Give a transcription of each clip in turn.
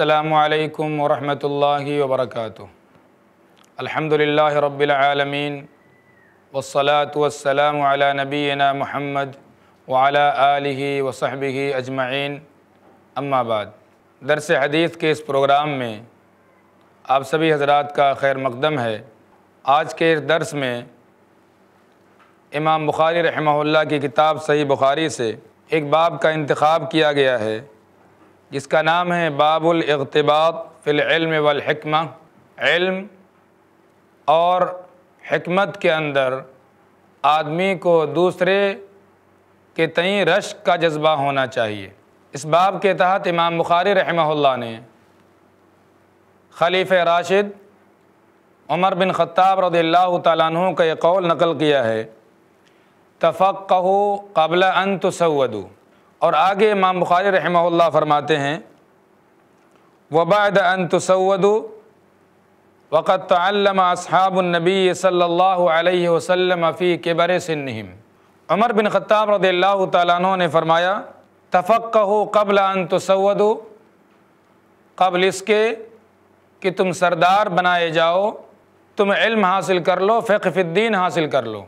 अल्लाम वरहमल वबरक अलहमदिल्ला रबालमीन वसलात वसलाम नबीन महमद वाला आलि वसहबी अजमाइन अम्माबाद दरस हदीस के इस प्रोग्राम में आप सभी हजरात का खैर मकदम है आज के इस दरस में इमाम बुखारी रहमहुल्ला की किताब सही बुखारी से एक बाब का इंतखब किया गया है जिसका नाम है बाबुल इकतबात फ़िल इल्म इल्म और हमत के अंदर आदमी को दूसरे के तई रश का जज्बा होना चाहिए इस बाब के तहत इमाम बुखारी रहमल्ला ने खलीफ राशिद उमर बिन ख़त्ताब रदील्ला तु का ये कौल नकल किया है तफ़क़ कबल अन तसवदू और आगे इमाम बुखारी रहमल्ला फरमाते हैं वबाद अन तसवद वक़त नबी असहाबनबी सल्ला फ़ी के बर सिम अमर बिन ख़त्ताब रदील्ला तु ने फ़रमाया तफ़क़ हो कबल अन तसवद कबल इसके कि तुम सरदार बनाए जाओ तुम इल्म हासिल कर लो फ़िक्फ़ीद्दीन हासिल कर लो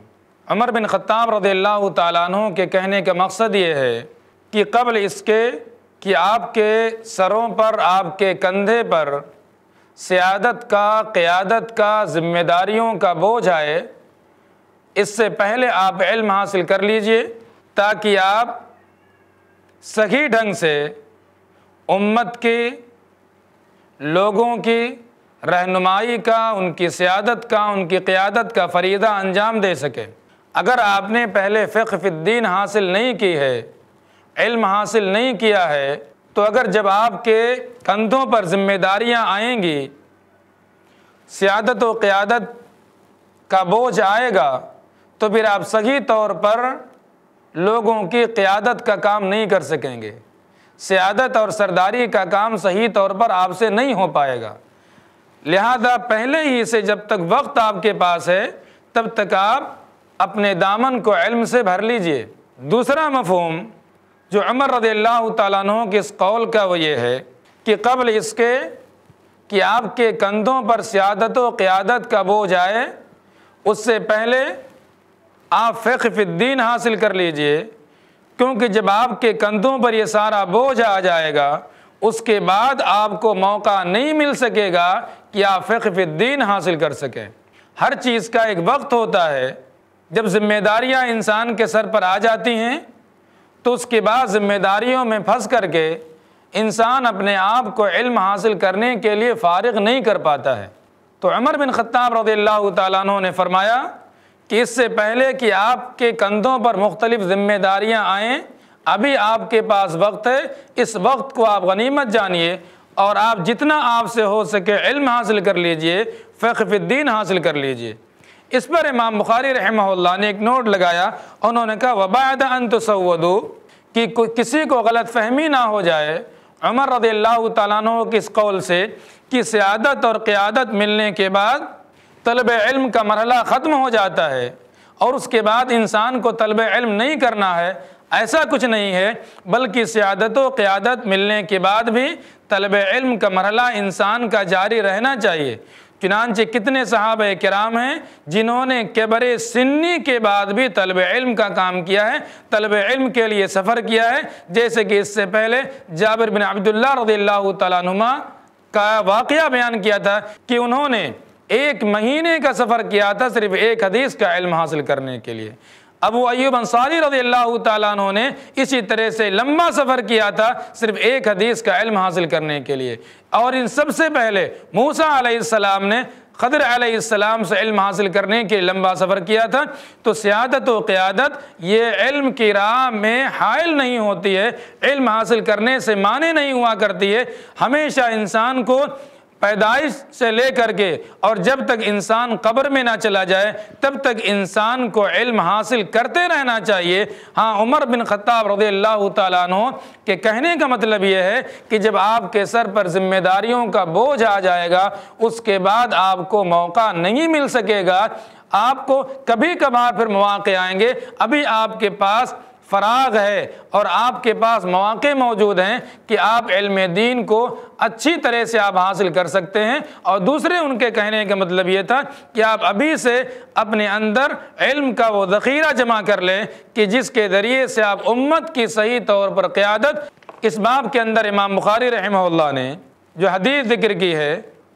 अमर बिन ख़त्ताब रदील्ला तु के कहने का मकसद ये है कि कबल इसके कि आपके सरों पर आपके कंधे पर सियादत का क़्यादत का ज़िम्मेदारियों का बोझ आए इससे पहले आप इल्म हासिल कर लीजिए ताकि आप सही ढंग से उम्मत की लोगों की रहनुमाई का उनकी सियादत का उनकी क़्यादत का फरीदा अंजाम दे सकें अगर आपने पहले फ़िक्फ़िद्दीन हासिल नहीं की है इल्म हासिल नहीं किया है तो अगर जब आपके कंधों पर जिम्मेदारियां आएंगी सियादत व क़्यादत का बोझ आएगा तो फिर आप सही तौर पर लोगों की क़्यादत का काम नहीं कर सकेंगे सियादत और सरदारी का काम सही तौर पर आपसे नहीं हो पाएगा लिहाजा पहले ही से जब तक वक्त आपके पास है तब तक आप अपने दामन को इल्म से भर लीजिए दूसरा मफहम जो अमर रदी अल्लाह तु के इस कौल का वो ये है कि कबल इसके कि आपके कंधों पर सियादत व क़्यादत का बोझ आए उससे पहले आप फ़िक्फ़िद्दीन हासिल कर लीजिए क्योंकि जब आपके कंधों पर यह सारा बोझ आ जाएगा उसके बाद आपको मौका नहीं मिल सकेगा कि आप फ़िक्फ़िद्दीन हासिल कर सकें हर चीज़ का एक वक्त होता है जब जिम्मेदारियां इंसान के सर पर आ जाती हैं तो उसके बाद जिम्मेदारियों में फंस करके इंसान अपने आप को इल्म हासिल करने के लिए फ़ारिग नहीं कर पाता है तो अमर बिन ख़त्ताब रदील्ला तु ने फरमाया कि इससे पहले कि आपके कंधों पर मुख्तलिफ़ ज़िम्मेदारियाँ आएँ अभी आपके पास वक्त है इस वक्त को आप गनीमत जानिए और आप जितना आपसे हो सके इल्म हासिल कर लीजिए फ़िक्फ़ुद्दीन हासिल कर लीजिए इस पर इमाम बुखारी रहमा ने एक नोट लगाया उन्होंने कहा वबाद अन तसवदो कि किसी को गलत फहमी ना हो जाए उमर रदील्ला तु के इस कौल से कि सियादत और क़्यादत मिलने के बाद तलब इल्म का मरहला ख़त्म हो जाता है और उसके बाद इंसान को तलब इल्म नहीं करना है ऐसा कुछ नहीं है बल्कि सियादत व क़्यादत मिलने के बाद भी तलब इल्म का मरहला इंसान का जारी रहना चाहिए चुनानचे कितने साहब कराम हैं जिन्होंने केबर सिन्नी के बाद भी तलब इल्म का काम किया है तलब इल्म के लिए सफ़र किया है जैसे कि इससे पहले जाबिर बिन अब्दुल्ला रदील्ला तला का वाक़ बयान किया था कि उन्होंने एक महीने का सफ़र किया था सिर्फ एक हदीस का इल्म हासिल करने के लिए अबू अयूब अंसारी रजी अल्लाह तु ने इसी तरह से लंबा सफ़र किया था सिर्फ एक हदीस का इल्म हासिल करने के लिए और इन सबसे पहले मूसा आसमाम ने खदर आसमाम से इल्म हासिल करने के लंबा सफ़र किया था तो सियादत व क़्यादत ये इल्म की राह में हायल नहीं होती है इल्म हासिल करने से माने नहीं हुआ करती है हमेशा इंसान को पैदाइश से लेकर के और जब तक इंसान कब्र में ना चला जाए तब तक इंसान को इल्म हासिल करते रहना चाहिए हाँ उमर बिन खत्ताब रदी अल्लाह तु के कहने का मतलब यह है कि जब आपके सर पर जिम्मेदारियों का बोझ आ जाएगा उसके बाद आपको मौका नहीं मिल सकेगा आपको कभी कभार फिर मौके आएंगे अभी आपके पास फ़राग है और आपके पास मौक़े मौजूद हैं कि आप इल्म दीन को अच्छी तरह से आप हासिल कर सकते हैं और दूसरे उनके कहने का मतलब ये था कि आप अभी से अपने अंदर इल्म का वो ज़ख़ीरा जमा कर लें कि जिसके ज़रिए से आप उम्मत की सही तौर पर क़्यादत इस बाब के अंदर इमाम बुखारी रहमल्ला ने जो हदीस ज़िक्र की है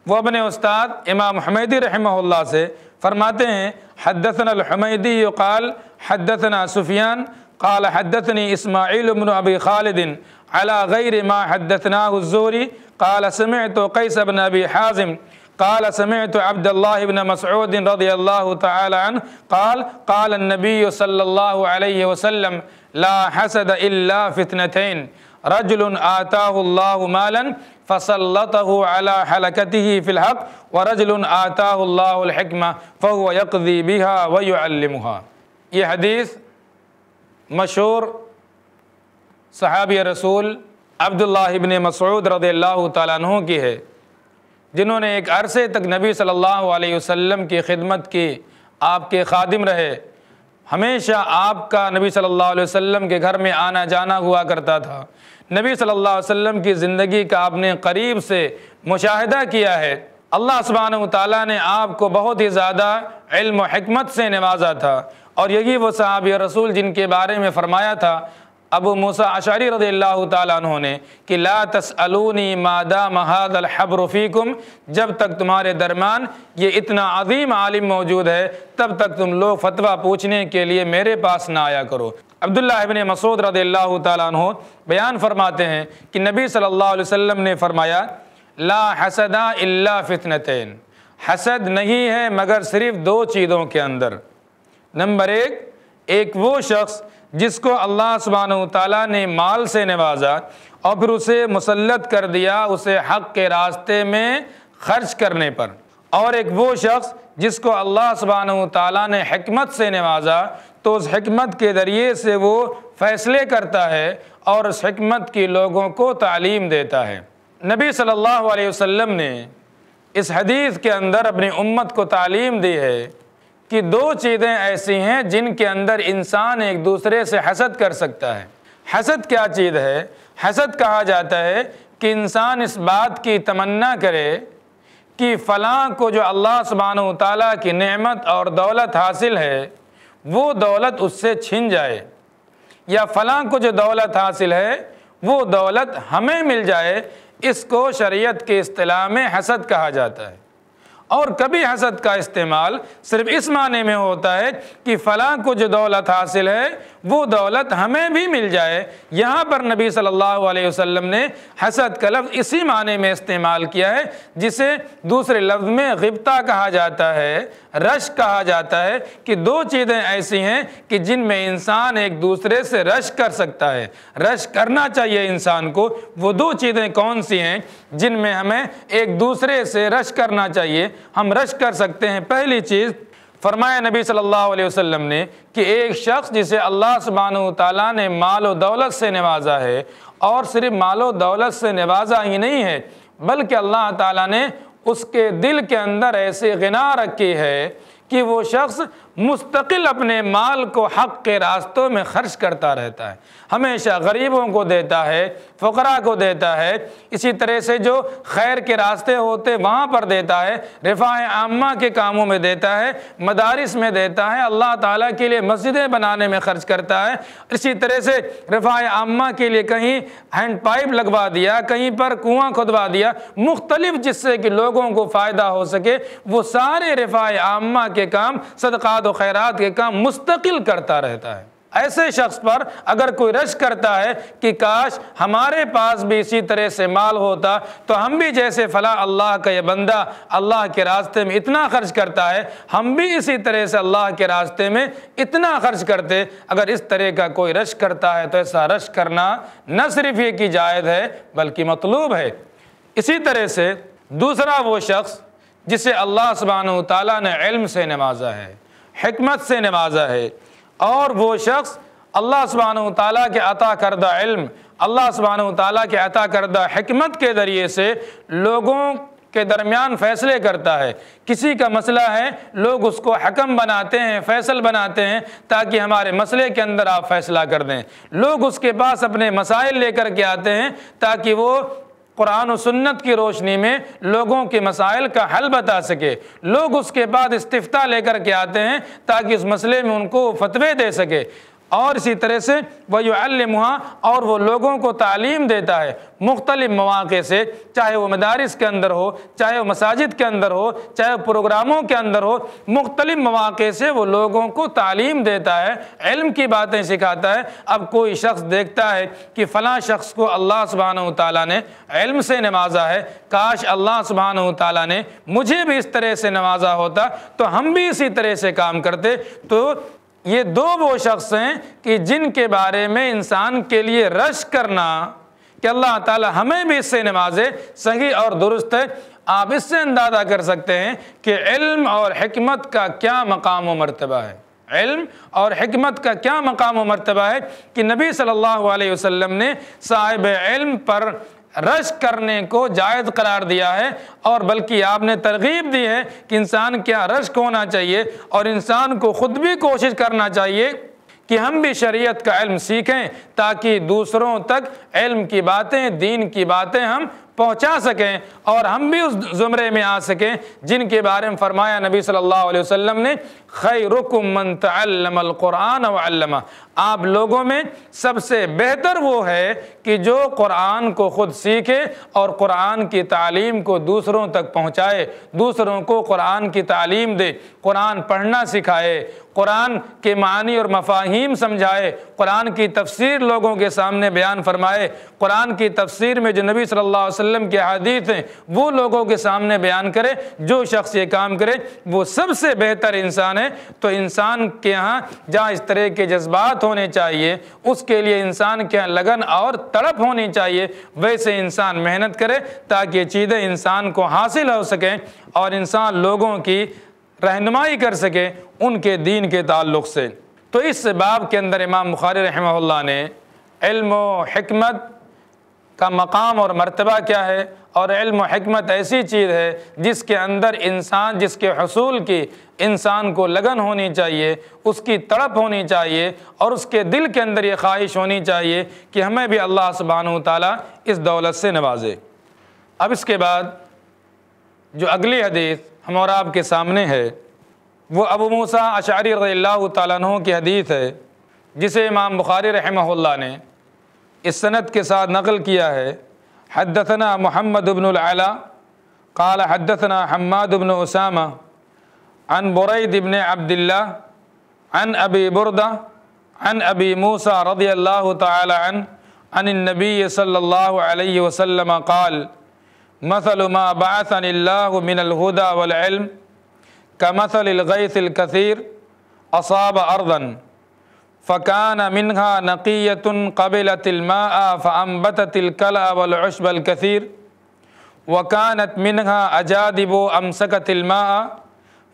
वह अपने उस्ताद इमाम हमीदी रहमल्ला से फरमाते हैं हदसन हदसनमैदी यकाल हदसना सुफियान قال حدثني إسماعيل بن أبي خالد على غير ما حدثناه الزهري قال سمعت قيس بن أبي حازم قال سمعت عبد الله بن مسعود رضي الله تعالى عنه قال قال النبي صلى الله عليه وسلم لا حسد إلا فتنتين رجل آتاه الله مالا فسلطه على حلكته في الحق ورجل آتاه الله الحكمة فهو يقضي بها ويعلمها یہ حدیث मशहूर सहाबी रसूल इबन मसूद रद तु की है जिन्होंने एक अरसे तक नबी सल्लल्लाहु अलैहि वसल्लम की खिदमत की आपके खादिम रहे हमेशा आपका नबी सल्लल्लाहु अलैहि वसल्लम के घर में आना जाना हुआ करता था नबी सल्लल्लाहु अलैहि वसल्लम की ज़िंदगी का आपने करीब से मुशाहिदा किया है अल्लाह सुबहान तला ने आपको बहुत ही ज़्यादा इल्म हमत से नवाजा था और यही वो साहब रसूल जिनके बारे में फ़रमाया था अबू मूसा आशारी रदी अल्लाह तु ने कि ला तसअलूनी मादा महाद जब तक तुम्हारे दरमान ये इतना अजीम आलिम मौजूद है तब तक तुम लोग फतवा पूछने के लिए मेरे पास ना आया करो अब्दुल्ला अबिन मसूद रदी अल्लाह तु बयान फरमाते हैं कि नबी सल्ला वसम ने फरमाया ला हसदा इल्ला फितनतेन हसद नहीं है मगर सिर्फ दो चीज़ों के अंदर नंबर एक एक वो शख्स जिसको अल्लाह सुबहान ताली ने माल से नवाजा और फिर उसे मुसलत कर दिया उसे हक के रास्ते में खर्च करने पर और एक वो शख्स जिसको अल्लाह सुबहान ताली ने हमत से नवाजा तो उस हमत के ज़रिए से वो फ़ैसले करता है और उस हमत की लोगों को तालीम देता है नबी सल्लल्लाहु अलैहि वसल्लम ने इस हदीस के अंदर अपनी उम्मत को तालीम दी है कि दो चीज़ें ऐसी हैं जिनके अंदर इंसान एक दूसरे से हसद कर सकता है हसद क्या चीज़ है हसद कहा जाता है कि इंसान इस बात की तमन्ना करे कि फ़लाँ को जो अल्लाह सुबहान ताली की नेमत और दौलत हासिल है वो दौलत उससे छिन जाए या फ़लाँ को जो दौलत हासिल है वो दौलत हमें मिल जाए इसको शरीयत के अतलाह में हसद कहा जाता है और कभी हसद का इस्तेमाल सिर्फ इस माने में होता है कि फ़लाँ को जो दौलत हासिल है वो दौलत हमें भी मिल जाए यहाँ पर नबी सल्लल्लाहु अलैहि वसल्लम ने हसद का लफ्ज़ इसी माने में इस्तेमाल किया है जिसे दूसरे लफ्ज़ में गिबता कहा जाता है रश कहा जाता है कि दो चीज़ें ऐसी हैं कि जिनमें इंसान एक दूसरे से रश कर सकता है रश करना चाहिए इंसान को वो दो चीज़ें कौन सी हैं जिनमें हमें एक दूसरे से रश करना चाहिए हम रश कर सकते हैं पहली चीज़ फरमाया नबी सल्लल्लाहु अलैहि वसल्लम ने कि एक शख्स जिसे अल्लाह सुबहान ताली ने माल दौलत से नवाजा है और सिर्फ माल दौलत से नवाजा ही नहीं है बल्कि अल्लाह ताला ने उसके दिल के अंदर ऐसे गना रखी है कि वो शख्स मुस्तकिल अपने माल को हक के रास्तों में ख़र्च करता रहता है हमेशा गरीबों को देता है फ़करा को देता है इसी तरह से जो खैर के रास्ते होते वहाँ पर देता है रफ़ा आमा के कामों में देता है मदारस में देता है अल्लाह ताला के लिए मस्जिदें बनाने में ख़र्च करता है इसी तरह से रफ़ा आमा के लिए कहीं हैंड पाइप लगवा दिया कहीं पर कुआँ खुदवा दिया मुख्तलिफ जिससे कि लोगों को फ़ायदा हो सके वो सारे रफ़ा आमा के काम सदक़ात ज़क़़त तो व खैरात के काम मुस्तकिल करता रहता है ऐसे शख्स पर अगर कोई रश करता है कि काश हमारे पास भी इसी तरह से माल होता तो हम भी जैसे फ़ला अल्लाह का यह बंदा अल्लाह के रास्ते में इतना खर्च करता है हम भी इसी तरह से अल्लाह के रास्ते में इतना खर्च करते अगर इस तरह का कोई रश करता है तो ऐसा रश करना न सिर्फ ये की जायद है बल्कि मतलूब है इसी तरह से दूसरा वो शख्स जिसे अल्लाह सुबहान तला ने इल्म से नवाजा है हमत से नवाजा है और वो शख्स अल्लाह सुबहान तला के अता करदा इल्म अल्लाह सुबहान तला के अता करदा हमत के ज़रिए से लोगों के दरमियान फ़ैसले करता है किसी का मसला है लोग उसको हकम बनाते हैं फैसल बनाते हैं ताकि हमारे मसले के अंदर आप फैसला कर दें लोग उसके पास अपने मसाइल लेकर के आते हैं ताकि वो कुरान और सुन्नत की रोशनी में लोगों के मसाइल का हल बता सके लोग उसके बाद इस्तीफ़ा लेकर के आते हैं ताकि उस मसले में उनको फतवे दे सके और इसी तरह से वही और वो लोगों को तालीम देता है मुख्तलि मौाक़े से चाहे वो मदारस के अंदर हो चाहे वह मसाजिद के अंदर हो चाहे प्रोग्रामों के अंदर हो मख्तल मौाक़े से वो लोगों को तालीम देता है इल्म की बातें सिखाता है अब कोई शख्स देखता है कि फ़लाँ शख्स को अल्लाह सुबहान तला ने इल्म से नवाजा है काश अल्लाह सुबहान तला ने मुझे भी इस तरह से नवाजा होता तो हम भी इसी तरह से काम करते तो ये दो वो शख्स हैं कि जिनके बारे में इंसान के लिए रश करना कि अल्लाह ताला हमें भी इससे नमाजें सही और दुरुस्त है आप इससे अंदाज़ा कर सकते हैं कि इल्म और हमत का क्या मकाम व मरतबा है इल्म और हमत का क्या मकाम व मरतबा है कि नबी सल्लल्लाहु अलैहि वसल्लम ने साहिब इल्म पर रश करने को जायज़ करार दिया है और बल्कि आपने तरगीब दी है कि इंसान क्या रश्क होना चाहिए और इंसान को ख़ुद भी कोशिश करना चाहिए कि हम भी शरीयत का इल्म सीखें ताकि दूसरों तक इल्म की बातें दीन की बातें हम पहुंचा सकें और हम भी उस ज़ुमरे में आ सकें जिनके बारे में फ़रमाया नबी सल्लल्लाहु अलैहि वसल्लम ने खैरुकुमन तल्लमल क़ुरान वल्लमा आप लोगों में सबसे बेहतर वो है कि जो कुरान को ख़ुद सीखे और कुरान की तालीम को दूसरों तक पहुँचाए दूसरों को कुरान की तालीम दे कुरान पढ़ना सिखाए कुरान के मानी और मफाहिम समझाए कुरान की तफसीर लोगों के सामने बयान फरमाए कुरान की तफसीर में जो नबी सल्लल्लाहु अलैहि वसल्लम के हदीत हैं वो लोगों के सामने बयान करे जो शख्स ये काम करे वो सबसे बेहतर इंसान है है तो इंसान के यहाँ जहाँ इस तरह के जज्बात होने चाहिए उसके लिए इंसान के यहाँ लगन और तड़प होनी चाहिए वैसे इंसान मेहनत करे ताकि ये चीज़ें इंसान को हासिल हो सकें और इंसान लोगों की रहनुमाई कर सके उनके दीन के ताल्लुक से तो इस बाब के अंदर इमाम बुखारी रहमल्ला ने इल्म हमत का मकाम और मर्तबा क्या है और इल्म ऐसी चीज़ है जिसके अंदर इंसान जिसके हसूल की इंसान को लगन होनी चाहिए उसकी तड़प होनी चाहिए और उसके दिल के अंदर ये ख्वाहिश होनी चाहिए कि हमें भी अल्लाह सुबहान ताली इस दौलत से नवाजे अब इसके बाद जो अगली हदीस हम और आपके सामने है वो अबू मूसा अशारी रही तु की हदीस है जिसे इमाम बुखारी रहमल्ला ने इस सनत के साथ नकल किया है हदसना मोहम्मद अला कल हदसना हमद अबन उसामा अन बुरैद इबन अब्दुल्ला अन अबी बुरदा अन अबी मूसा रदी अल्लाह तन अन नबी सल्ला वसम काल मसल मा बासनल्लाह मिनलहुदा वलम कमसलगैसर असाब अर्दन فكان منها نقية قبلت الماء فأنبتت الكلأ والعشب الكثير وكانت منها أجادب أمسكت الماء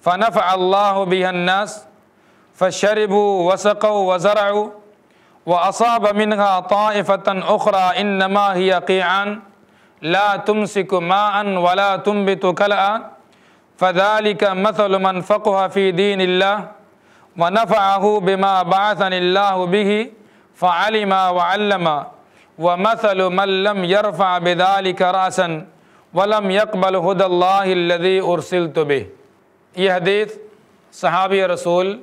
فنفع الله بها الناس فشربوا وسقوا وزرعوا وأصاب منها طائفة أخرى إنما هي قيعان لا تمسك ماء ولا تنبت كلأ فذلك مثل من فقه في دين الله वनफ़ाहू बिमा बासनबिही फ़ालिमा वल्लमा व मसल मल्लम यरफ़ा बिदाल करासन वलम यकबल हदल्लादी उर्सिल तुब यह हदीस सहाबी रसूल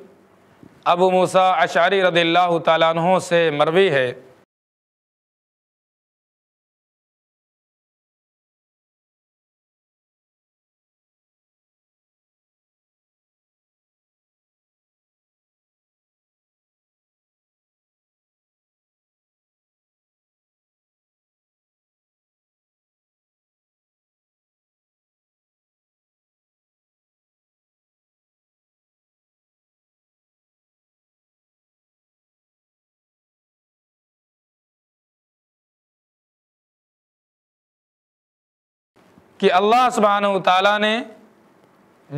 अबू मूसा अशारी रदील्ला तु से मरवी है कि अल्लाह सुबहान तला ने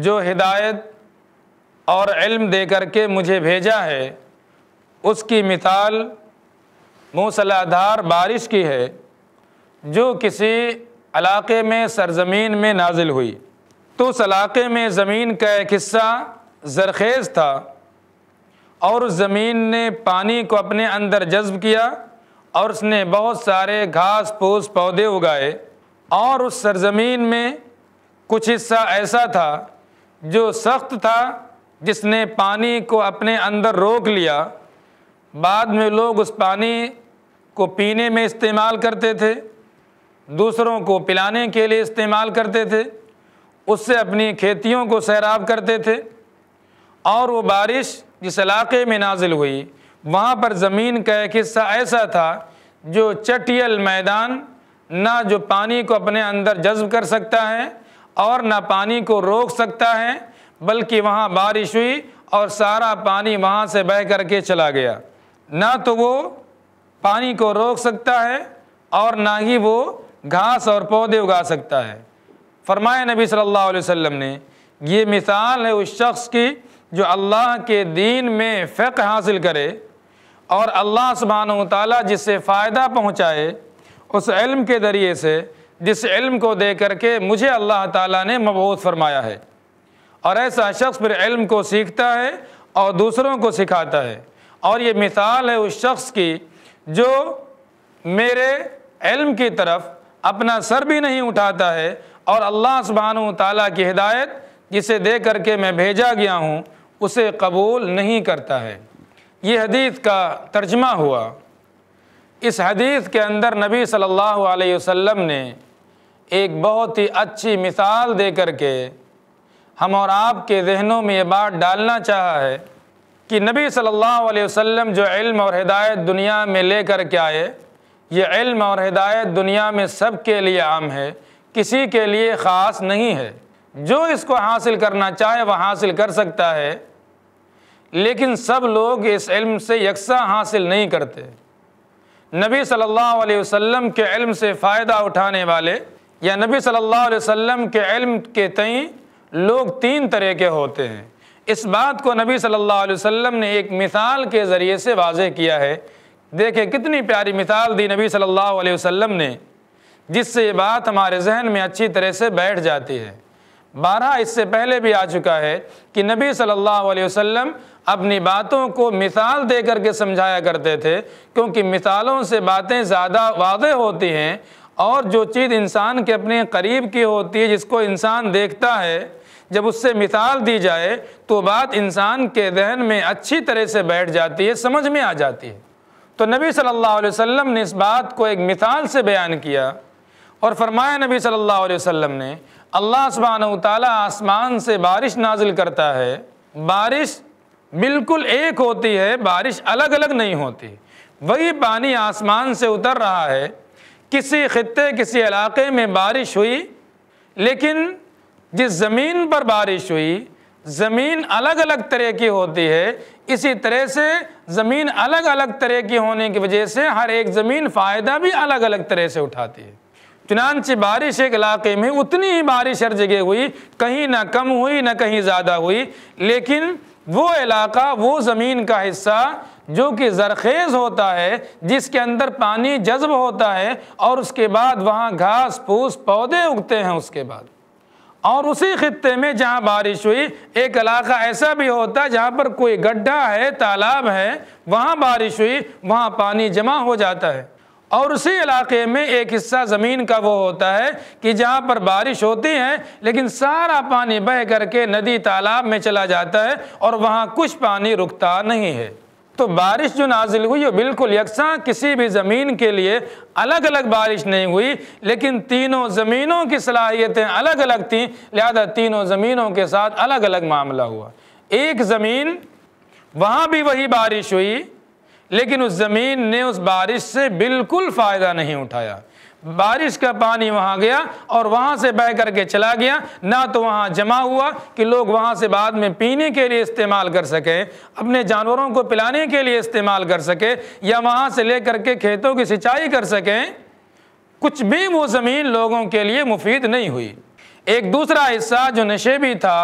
जो हिदायत और इल्म दे कर के मुझे भेजा है उसकी मिसाल मूसलाधार बारिश की है जो किसी इलाके में सरजमीन में नाजिल हुई तो उस इलाके में ज़मीन का एक हिस्सा जरखेज़ था और उस ज़मीन ने पानी को अपने अंदर जज्ब किया और उसने बहुत सारे घास फूस पौधे उगाए और उस सरजमीन में कुछ हिस्सा ऐसा था जो सख्त था जिसने पानी को अपने अंदर रोक लिया बाद में लोग उस पानी को पीने में इस्तेमाल करते थे दूसरों को पिलाने के लिए इस्तेमाल करते थे उससे अपनी खेतियों को सैराब करते थे और वो बारिश जिस इलाके में नाजिल हुई वहाँ पर ज़मीन का एक हिस्सा ऐसा था जो चटियल मैदान ना जो पानी को अपने अंदर जज्ब कर सकता है और ना पानी को रोक सकता है बल्कि वहाँ बारिश हुई और सारा पानी वहाँ से बह कर के चला गया ना तो वो पानी को रोक सकता है और ना ही वो घास और पौधे उगा सकता है फरमाया नबी सल्लल्लाहु अलैहि वसल्लम ने ये मिसाल है उस शख्स की जो अल्लाह के दीन में फ़िक हासिल करे और अल्लाह सुबहान ताली जिससे फ़ायदा पहुँचाए उस इल्म के ज़रिए से जिस इल्म को दे करके मुझे अल्लाह ताला ने मबूस फरमाया है और ऐसा शख्स फिर इल्म को सीखता है और दूसरों को सिखाता है और ये मिसाल है उस शख्स की जो मेरे इल्म की तरफ अपना सर भी नहीं उठाता है और अल्लाह सुबहान ताली की हिदायत जिसे दे करके मैं भेजा गया हूँ उसे कबूल नहीं करता है ये हदीत का तर्जमा हुआ इस हदीस के अंदर नबी सल्लल्लाहु अलैहि वसल्लम ने एक बहुत ही अच्छी मिसाल दे कर के हम और आपके जहनों में ये बात डालना चाहा है कि नबी सल्लल्लाहु अलैहि वसल्लम जो इल्म और हिदायत दुनिया में ले कर के आए ये इल्म और हिदायत दुनिया में सब के लिए आम है किसी के लिए ख़ास नहीं है जो इसको हासिल करना चाहे वह हासिल कर सकता है लेकिन सब लोग इस इल्म से यकसा हासिल नहीं करते नबी सल्लल्लाहु अलैहि वसल्लम के इल्म से फ़ायदा उठाने वाले या नबी सल्लल्लाहु अलैहि वसल्लम के इल्म के तई लोग तीन तरह के होते हैं इस बात को नबी सल्लल्लाहु अलैहि वसल्लम ने एक मिसाल के ज़रिए से वाजे किया है देखें कितनी प्यारी मिसाल दी नबी सल्लल्लाहु अलैहि वसल्लम ने जिससे ये बात हमारे जहन में अच्छी तरह से बैठ जाती है बारह इससे पहले भी आ चुका है कि नबी सल्लल्लाहु अलैहि वसल्लम अपनी बातों को मिसाल दे करके समझाया करते थे क्योंकि मिसालों से बातें ज़्यादा वाज होती हैं और जो चीज़ इंसान के अपने करीब की होती है जिसको इंसान देखता है जब उससे मिसाल दी जाए तो बात इंसान के जहन में अच्छी तरह से बैठ जाती है समझ में आ जाती है तो नबी सल्लल्लाहु अलैहि वसल्लम ने इस बात को एक मिसाल से बयान किया और फरमाया नबी सल्लल्लाहु अलैहि वसल्लम ने अल्लाह सुबहान तसमान से बारिश नाजिल करता है बारिश बिल्कुल एक होती है बारिश अलग अलग नहीं होती वही पानी आसमान से उतर रहा है किसी खत्े किसी इलाके में बारिश हुई लेकिन जिस ज़मीन पर बारिश हुई ज़मीन अलग अलग तरह की होती है इसी तरह से ज़मीन अलग अलग तरह की होने की वजह से हर एक ज़मीन फ़ायदा भी अलग अलग तरह से उठाती है चुनानची बारिश एक इलाके में उतनी ही बारिश हर जगह हुई कहीं ना कम हुई ना कहीं ज़्यादा हुई लेकिन वो इलाका वो ज़मीन का हिस्सा जो कि ज़रखेज़ होता है जिसके अंदर पानी जज्ब होता है और उसके बाद वहाँ घास फूस पौधे उगते हैं उसके बाद और उसी खत्े में जहाँ बारिश हुई एक इलाका ऐसा भी होता है जहाँ पर कोई गड्ढा है तालाब है वहाँ बारिश हुई वहाँ पानी जमा हो जाता है और उसी इलाके में एक हिस्सा ज़मीन का वो होता है कि जहाँ पर बारिश होती है लेकिन सारा पानी बह करके नदी तालाब में चला जाता है और वहाँ कुछ पानी रुकता नहीं है तो बारिश जो नाजिल हुई वो बिल्कुल यकसा किसी भी ज़मीन के लिए अलग अलग बारिश नहीं हुई लेकिन तीनों ज़मीनों की सलाहियतें अलग अलग थीं लिहाजा तीनों ज़मीनों के साथ अलग अलग मामला हुआ एक ज़मीन वहाँ भी वही बारिश हुई लेकिन उस ज़मीन ने उस बारिश से बिल्कुल फ़ायदा नहीं उठाया बारिश का पानी वहाँ गया और वहाँ से बह करके चला गया ना तो वहाँ जमा हुआ कि लोग वहाँ से बाद में पीने के लिए इस्तेमाल कर सकें अपने जानवरों को पिलाने के लिए इस्तेमाल कर सकें या वहाँ से लेकर के खेतों की सिंचाई कर सकें कुछ भी वो ज़मीन लोगों के लिए मुफीद नहीं हुई एक दूसरा हिस्सा जो नशेबी था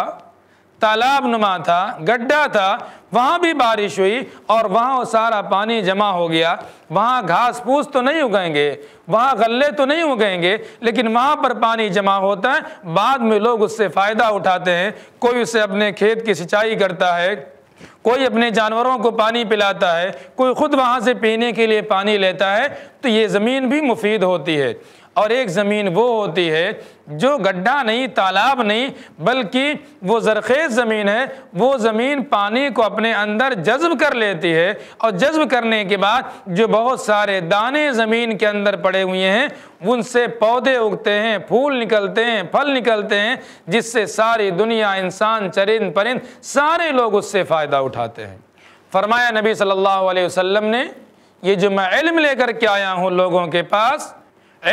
तालाब नुमा था गड्ढा था वहाँ भी बारिश हुई और वहाँ वो सारा पानी जमा हो गया वहाँ घास फूस तो नहीं उगाएंगे वहाँ गले तो नहीं उगाएंगे लेकिन वहाँ पर पानी जमा होता है बाद में लोग उससे फ़ायदा उठाते हैं कोई उससे अपने खेत की सिंचाई करता है कोई अपने जानवरों को पानी पिलाता है कोई ख़ुद वहाँ से पीने के लिए पानी लेता है तो ये ज़मीन भी मुफीद होती है और एक ज़मीन वो होती है जो गड्ढा नहीं तालाब नहीं बल्कि वो ज़रखेज़ ज़मीन है वो ज़मीन पानी को अपने अंदर जज्ब कर लेती है और जज्ब करने के बाद जो बहुत सारे दाने ज़मीन के अंदर पड़े हुए हैं उनसे पौधे उगते हैं फूल निकलते हैं फल निकलते हैं जिससे सारी दुनिया इंसान चरिंद परिंद सारे लोग उससे फ़ायदा उठाते हैं फरमाया नबी सल्लल्लाहु अलैहि वसल्लम ने ये जो मैं इल्म लेकर के आया हूँ लोगों के पास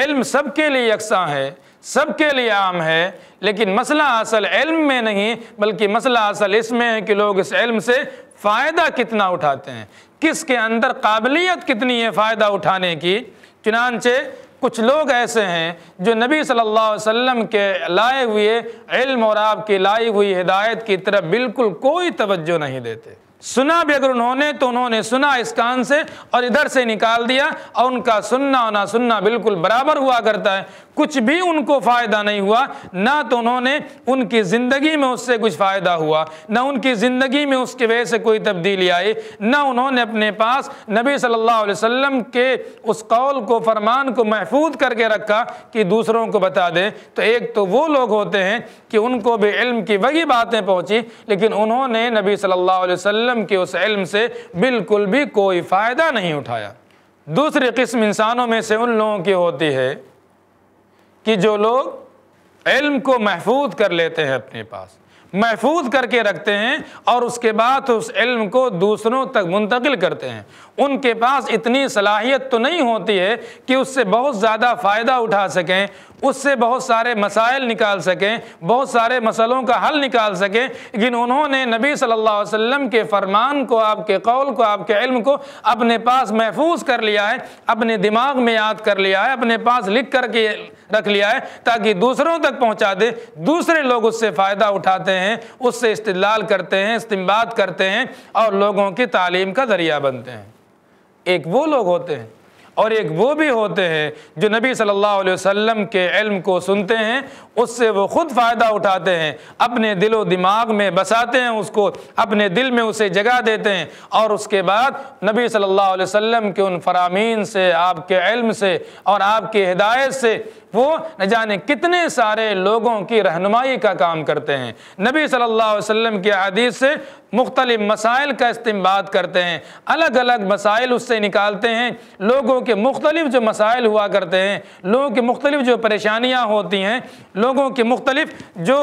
इल्म सबके लिए यकसा है सबके लिए आम है लेकिन मसला असल इल्म में नहीं बल्कि मसला असल इसमें है कि लोग इस इल्म से फ़ायदा कितना उठाते हैं किसके अंदर काबिलियत कितनी है फ़ायदा उठाने की चुनानचे कुछ लोग ऐसे हैं जो नबी सल्लल्लाहु अलैहि वसल्लम के लाए हुए इल्म और आपकी लाई हुई हिदायत की तरफ बिल्कुल कोई तवज्जो नहीं देते सुना भी अगर उन्होंने तो उन्होंने सुना इस कान से और इधर से निकाल दिया और उनका सुनना और ना सुनना बिल्कुल बराबर हुआ करता है कुछ भी उनको फ़ायदा नहीं हुआ ना तो उन्होंने उनकी ज़िंदगी में उससे कुछ फ़ायदा हुआ ना उनकी ज़िंदगी में उसकी वजह से कोई तब्दीली आई ना उन्होंने अपने पास नबी सल्लल्लाहु अलैहि वसल्लम के उस कौल को फरमान को महफूज करके रखा कि दूसरों को बता दें तो एक तो वो लोग होते हैं कि उनको भी इल्म की वही बातें पहुँची लेकिन उन्होंने नबी सल्ला वसम वसल्लम के उस इल्म से बिल्कुल भी कोई फ़ायदा नहीं उठाया दूसरी किस्म इंसानों में से उन लोगों की होती है कि जो लोग इल्म को महफूज कर लेते हैं अपने पास महफूज करके रखते हैं और उसके बाद उस इल्म को दूसरों तक मुंतकिल करते हैं उनके पास इतनी सलाहियत तो नहीं होती है कि उससे बहुत ज़्यादा फ़ायदा उठा सकें उससे बहुत सारे मसाइल निकाल सकें बहुत सारे मसलों का हल निकाल सकें लेकिन उन्होंने नबी सल्लल्लाहु अलैहि वसल्लम के फरमान को आपके कौल को आपके इल्म को अपने पास महफूज कर लिया है अपने दिमाग में याद कर लिया है अपने पास लिख करके रख लिया है ताकि दूसरों तक पहुँचा दे दूसरे लोग उससे फ़ायदा उठाते हैं हैं उससे इस्तलाल करते हैं इस्तेमाल करते हैं और लोगों की तालीम का ज़रिया बनते हैं एक वो लोग होते हैं और एक वो भी होते हैं जो नबी सल्लल्लाहु अलैहि वसल्लम के इल्म को सुनते हैं उससे वो ख़ुद फ़ायदा उठाते हैं अपने दिलो दिमाग में बसाते हैं उसको अपने दिल में उसे जगा देते हैं और उसके बाद नबी सल्लल्लाहु अलैहि वसल्लम के उन फरामीन से आपके इल्म से और आपकी हिदायत से वो न जाने कितने सारे लोगों की रहनुमाई का काम करते हैं नबी सल्लल्लाहु अलैहि वसल्लम के हदीस से मुख्तलि मसाइल का इस्तेमाल करते हैं अलग अलग मसाइल उससे निकालते हैं लोगों के मुख्तलिफ जो मसाइल हुआ करते हैं लोगों के मुख्तलिफ जो परेशानियाँ होती हैं लोगों के मुख्तलिफ जो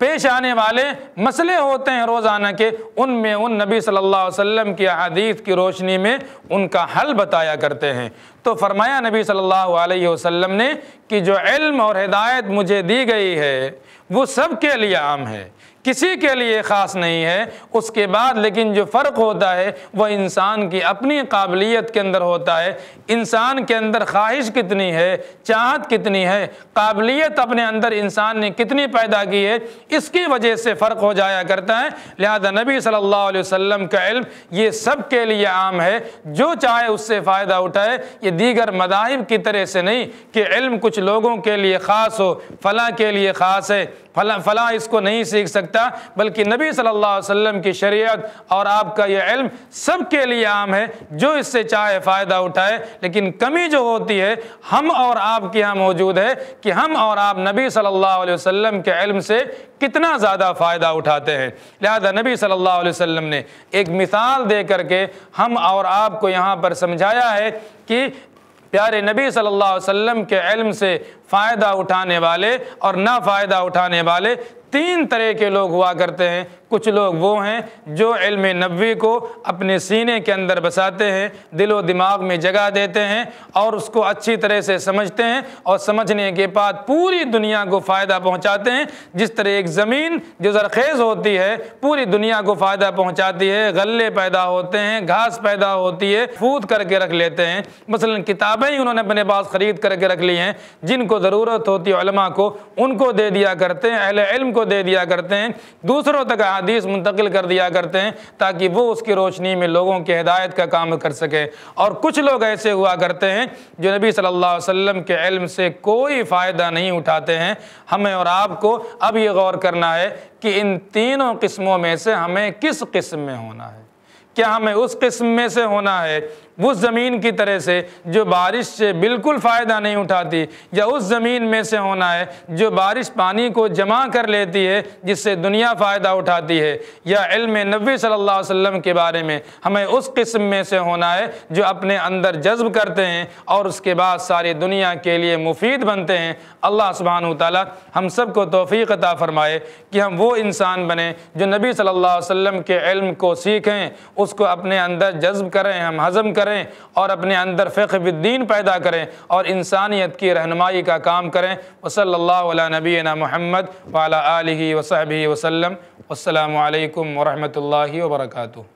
पेश आने वाले मसले होते हैं रोज़ाना के उनमें उन नबी सल्लल्लाहु अलैहि वसल्लम की अदीस की रोशनी में उनका हल बताया करते हैं तो फरमाया नबी सल्लल्लाहु अलैहि वसल्लम ने कि जो इल्म और हिदायत मुझे दी गई है वो सब के लिए आम है किसी के लिए ख़ास नहीं है उसके बाद लेकिन जो फ़र्क होता है वह इंसान की अपनी काबिलियत के अंदर होता है इंसान के अंदर ख्वाहिश कितनी है चाहत कितनी है काबिलियत अपने अंदर इंसान ने कितनी पैदा की है इसकी वजह से फ़र्क हो जाया करता है लिहाजा नबी सल्लल्लाहु अलैहि वसल्लम का इल्म ये सब के लिए आम है जो चाहे उससे फ़ायदा उठाए ये दीगर मदाहब की तरह से नहीं कि इल्म कुछ लोगों के लिए ख़ास हो फला के लिए ख़ास है फला फला इसको नहीं सीख सकता बल्कि नबी सल्लल्लाहु अलैहि वसल्लम की शरीयत और आपका यह इल्म सबके लिए आम है जो इससे चाहे फ़ायदा उठाए लेकिन कमी जो होती है हम और आपके यहाँ मौजूद है कि हम और आप नबी सल्लल्लाहु अलैहि वसल्लम के इल्म से कितना ज़्यादा फ़ायदा उठाते हैं लिहाजा नबी सल्लल्लाहु अलैहि वसल्लम ने एक मिसाल दे करके हम और आपको यहाँ पर समझाया है कि प्यारे नबी सल्लल्लाहु अलैहि वसल्लम के इल्म से फ़ायदा उठाने वाले और ना फ़ायदा उठाने वाले तीन तरह के लोग हुआ करते हैं कुछ लोग वो हैं जो इल्म नबी को अपने सीने के अंदर बसाते हैं दिलो दिमाग में जगह देते हैं और उसको अच्छी तरह से समझते हैं और समझने के बाद पूरी दुनिया को फ़ायदा पहुंचाते हैं जिस तरह एक ज़मीन जो जरखेज़ होती है पूरी दुनिया को फ़ायदा पहुंचाती है गले पैदा होते हैं घास पैदा होती है फूद करके रख लेते हैं मसला किताबें ही उन्होंने अपने पास ख़रीद करके रख ली हैं जिनको ज़रूरत होती है को उनको दे दिया करते हैं अहल इल्म को दे दिया करते हैं दूसरों तक अदीस मुंतकिल कर दिया करते हैं ताकि वो उसकी रोशनी में लोगों की हिदायत का काम कर सकें और कुछ लोग ऐसे हुआ करते हैं जो नबी सल्लल्लाहु अलैहि वसल्लम के इल्म से कोई फ़ायदा नहीं उठाते हैं हमें और आपको अब ये गौर करना है कि इन तीनों किस्मों में से हमें किस किस्म में होना है क्या हमें उस किस्म में से होना है उस ज़मीन की तरह से जो बारिश से बिल्कुल फ़ायदा नहीं उठाती या उस ज़मीन में से होना है जो बारिश पानी को जमा कर लेती है जिससे दुनिया फ़ायदा उठाती है या इल्म नबी सल्लल्लाहु अलैहि वसल्लम के बारे में हमें उस किस्म में से होना है जो अपने अंदर जज्ब करते हैं और उसके बाद सारी दुनिया के लिए मुफीद बनते हैं अल्लाह सुबहान ताली हम सब को तोफ़ी अता फ़रमाए कि हम वो इंसान बने जो नबी सल्ला वसम के इल्म को सीखें उसको अपने अंदर जज्ब करें हम हज़म करें और अपने अंदर फ़िक्बिद्दीन पैदा करें और इंसानियत की रहनमाई का काम करें वसल्ला नबीना महमद वाला आलि वसहबी वसलम अल्लाम वरहमल वर्का